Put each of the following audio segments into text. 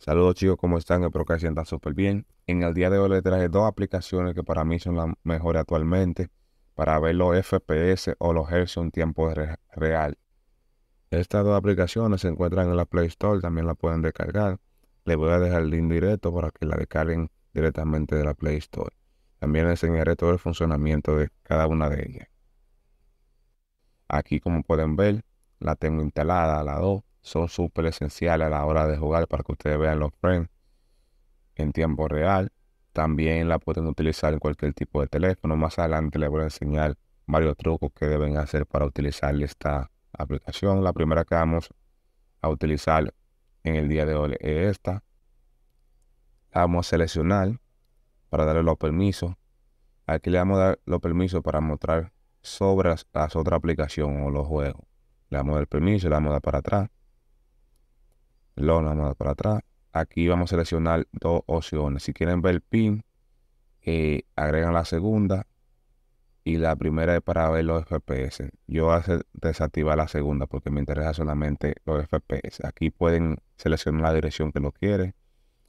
Saludos chicos, ¿cómo están? Espero que se súper bien. En el día de hoy les traje dos aplicaciones que para mí son las mejores actualmente para ver los FPS o los Hz en tiempo real. Estas dos aplicaciones se encuentran en la Play Store, también la pueden descargar. Les voy a dejar el link directo para que la descarguen directamente de la Play Store. También les enseñaré todo el funcionamiento de cada una de ellas. Aquí como pueden ver, la tengo instalada, la 2 son súper esenciales a la hora de jugar para que ustedes vean los frames en tiempo real. También la pueden utilizar en cualquier tipo de teléfono. Más adelante les voy a enseñar varios trucos que deben hacer para utilizar esta aplicación. La primera que vamos a utilizar en el día de hoy es esta. La vamos a seleccionar para darle los permisos. Aquí le vamos a dar los permisos para mostrar sobre las, otras aplicaciones o los juegos. Le damos el permiso, le damos a dar para atrás para atrás. Aquí vamos a seleccionar dos opciones. Si quieren ver el pin, eh, agregan la segunda y la primera es para ver los FPS. Yo voy a desactivar la segunda porque me interesa solamente los FPS. Aquí pueden seleccionar la dirección que lo quieren.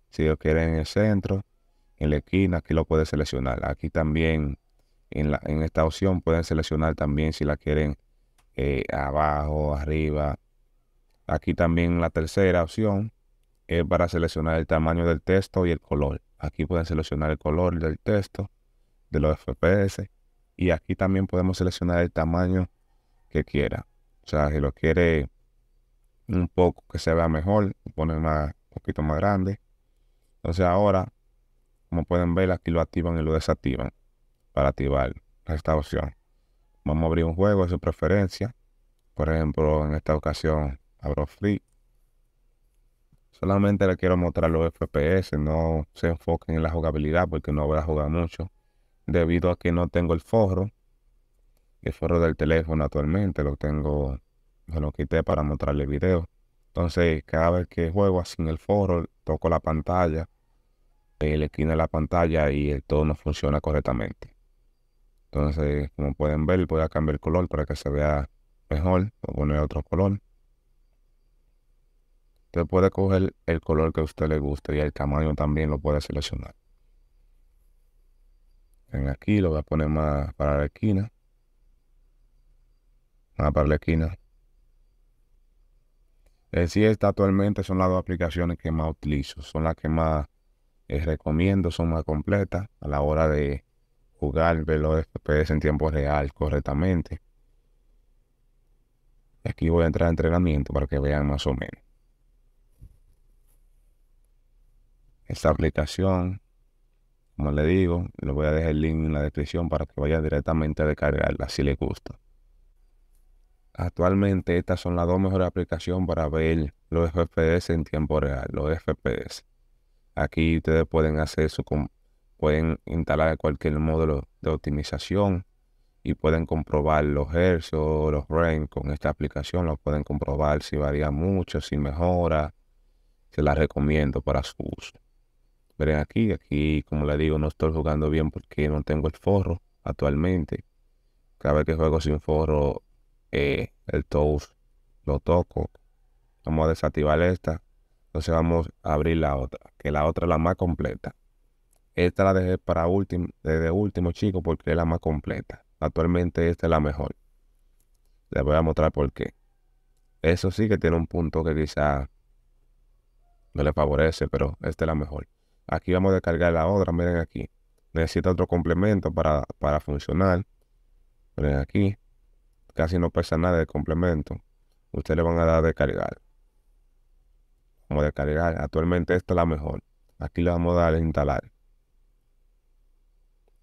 Si lo quieren en el centro, en la esquina, aquí lo pueden seleccionar. Aquí también en, esta opción pueden seleccionar también si la quieren eh, abajo, arriba, Aquí también la tercera opción es para seleccionar el tamaño del texto y el color. Aquí pueden seleccionar el color del texto, de los FPS. Y aquí también podemos seleccionar el tamaño que quiera. O sea, si lo quiere un poco que se vea mejor, pone un poquito más grande. Entonces ahora, como pueden ver, aquí lo activan y lo desactivan para activar esta opción. Vamos a abrir un juego de su preferencia. Por ejemplo, en esta ocasión abro free. Solamente le quiero mostrar los FPS, no se enfoquen en la jugabilidad porque no voy a jugar mucho. Debido a que no tengo el forro, el forro del teléfono actualmente lo tengo, me lo quité para mostrarle video. Entonces, cada vez que juego sin el forro, toco la pantalla, el eh, esquina de la pantalla y todo no funciona correctamente. Entonces, como pueden ver, voy a cambiar el color para que se vea mejor o poner otro color. Usted puede coger el color que a usted le guste y el tamaño también lo puede seleccionar. aquí lo voy a poner más para la esquina. Más para la esquina. Eh, es esta actualmente son las dos aplicaciones que más utilizo. Son las que más eh, recomiendo, son más completas a la hora de jugar, ver los FPS en tiempo real correctamente. Aquí voy a entrar a entrenamiento para que vean más o menos. esta aplicación. Como le digo, le voy a dejar el link en la descripción para que vaya directamente a descargarla si le gusta. Actualmente estas son las dos mejores aplicaciones para ver los FPS en tiempo real, los FPS. Aquí ustedes pueden hacer su pueden instalar cualquier módulo de optimización y pueden comprobar los o los RAM con esta aplicación, lo pueden comprobar si varía mucho, si mejora. Se las recomiendo para su uso. Miren aquí, aquí como le digo, no estoy jugando bien porque no tengo el forro actualmente. Cada vez que juego sin forro, eh, el toast lo toco. Vamos a desactivar esta. Entonces vamos a abrir la otra, que la otra es la más completa. Esta la dejé para último, desde último, chico, porque es la más completa. Actualmente esta es la mejor. Les voy a mostrar por qué. Eso sí que tiene un punto que quizá no le favorece, pero esta es la mejor. Aquí vamos a descargar la otra, miren aquí. Necesita otro complemento para, para funcionar. Miren aquí. Casi no pesa nada de complemento. Ustedes le van a dar de descargar. como a descargar. Actualmente esta es la mejor. Aquí le vamos a dar instalar.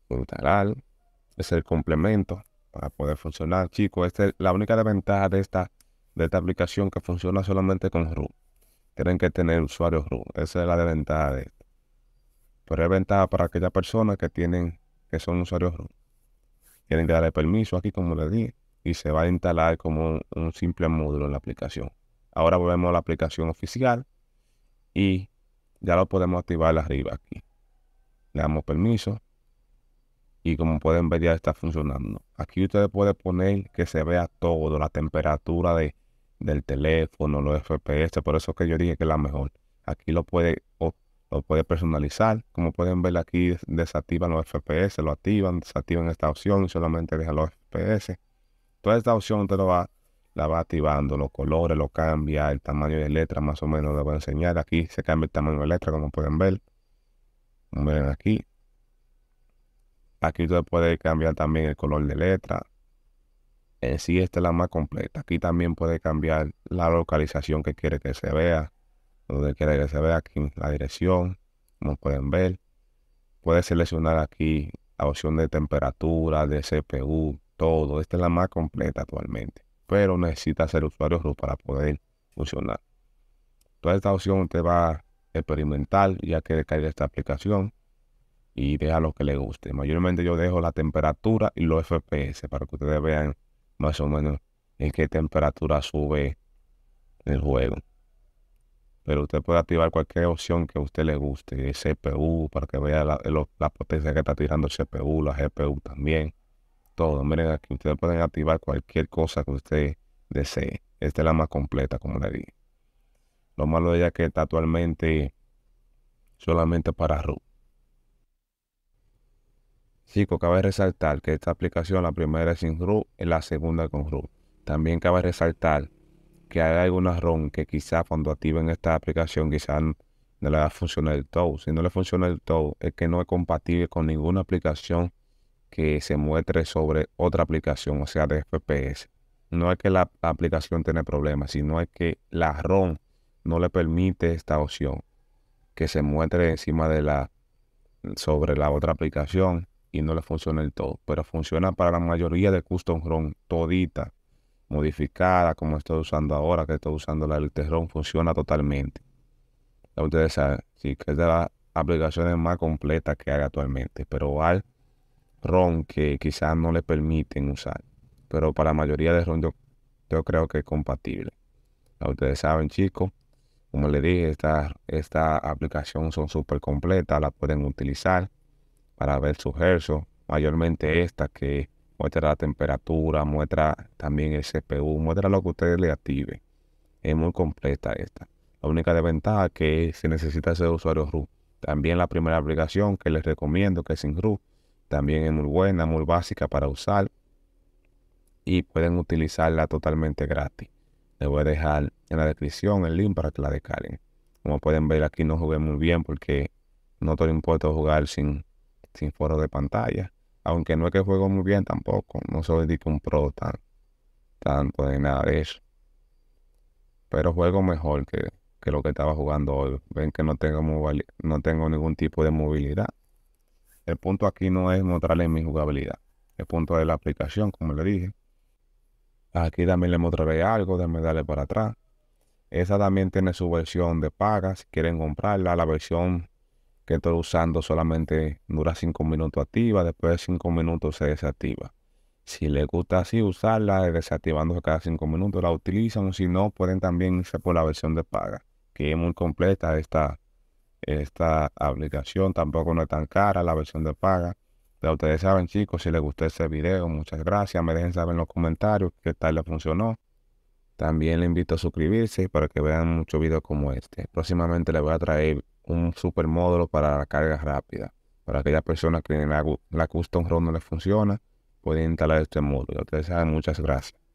Instalar. Es el complemento para poder funcionar. Chicos, esta es la única desventaja de esta, de esta aplicación que funciona solamente con root. Tienen que tener usuarios root. Esa es la desventaja de esto. Pero es ventaja para aquellas personas que tienen, que son usuarios Tienen que darle permiso aquí, como les dije, y se va a instalar como un, simple módulo en la aplicación. Ahora volvemos a la aplicación oficial y ya lo podemos activar arriba aquí. Le damos permiso y como pueden ver ya está funcionando. Aquí ustedes pueden poner que se vea todo, la temperatura de, del teléfono, los FPS, por eso que yo dije que es la mejor. Aquí lo puede lo puede personalizar. Como pueden ver aquí, desactivan los FPS, lo activan, desactivan esta opción y solamente deja los FPS. Toda esta opción te lo va, la va activando, los colores, lo cambia, el tamaño de letra más o menos le voy a enseñar. Aquí se cambia el tamaño de letra, como pueden ver. miren aquí. Aquí usted puede cambiar también el color de letra. En sí, esta es la más completa. Aquí también puede cambiar la localización que quiere que se vea donde quiera que se vea aquí la dirección, como pueden ver. Puede seleccionar aquí la opción de temperatura, de CPU, todo. Esta es la más completa actualmente, pero necesita ser usuario root para poder funcionar. Toda esta opción usted va a experimentar ya que caer esta aplicación y deja lo que le guste. Mayormente yo dejo la temperatura y los FPS para que ustedes vean más o menos en qué temperatura sube el juego pero usted puede activar cualquier opción que a usted le guste, CPU, para que vea la, potencia que está tirando el CPU, la GPU también, todo. Miren aquí, ustedes pueden activar cualquier cosa que usted desee. Esta es la más completa, como le dije. Lo malo de ella es que está actualmente solamente para root. Chicos, cabe resaltar que esta aplicación, la primera es sin root y la segunda con root. También cabe resaltar que hay alguna ROM que quizás cuando activen esta aplicación quizás no le va a funcionar el todo. Si no le funciona el todo, es que no es compatible con ninguna aplicación que se muestre sobre otra aplicación, o sea, de FPS. No es que la aplicación tenga problemas, sino es que la ROM no le permite esta opción que se muestre encima de la sobre la otra aplicación y no le funciona el todo, pero funciona para la mayoría de custom ROM todita modificada, como estoy usando ahora, que estoy usando la ron funciona totalmente. ustedes saben, sí, que es de las aplicaciones más completas que hay actualmente, pero hay ROM que quizás no le permiten usar, pero para la mayoría de ROM yo, creo que es compatible. ustedes saben, chicos, como les dije, esta, esta aplicación son súper completas, la pueden utilizar para ver su gerso mayormente esta que muestra la temperatura, muestra también el CPU, muestra lo que ustedes le active. Es muy completa esta. La única desventaja que se necesita ser usuario root. También la primera aplicación que les recomiendo, que es sin root, también es muy buena, muy básica para usar y pueden utilizarla totalmente gratis. Les voy a dejar en la descripción el link para que la descarguen. Como pueden ver aquí no jugué muy bien porque no te importa jugar sin, sin foro de pantalla aunque no es que juego muy bien tampoco, no soy tipo un pro tanto de nada de eso. Pero juego mejor que, lo que estaba jugando hoy. Ven que no tengo, no tengo ningún tipo de movilidad. El punto aquí no es mostrarle mi jugabilidad. El punto de la aplicación, como le dije. Aquí también le mostraré algo, déjame darle para atrás. Esa también tiene su versión de paga, si quieren comprarla, la versión que estoy usando solamente dura 5 minutos activa, después de 5 minutos se desactiva. Si les gusta así usarla, Desactivando cada 5 minutos, la utilizan si no, pueden también irse por la versión de paga, que es muy completa esta, esta aplicación, tampoco no es tan cara la versión de paga. Pero ustedes saben chicos, si les gustó este video, muchas gracias, me dejen saber en los comentarios qué tal les funcionó. También les invito a suscribirse para que vean muchos videos como este. Próximamente les voy a traer un super módulo para la carga rápida. Para aquellas personas que la, la custom ROM no les funciona, pueden instalar este módulo. Ustedes saben, muchas gracias.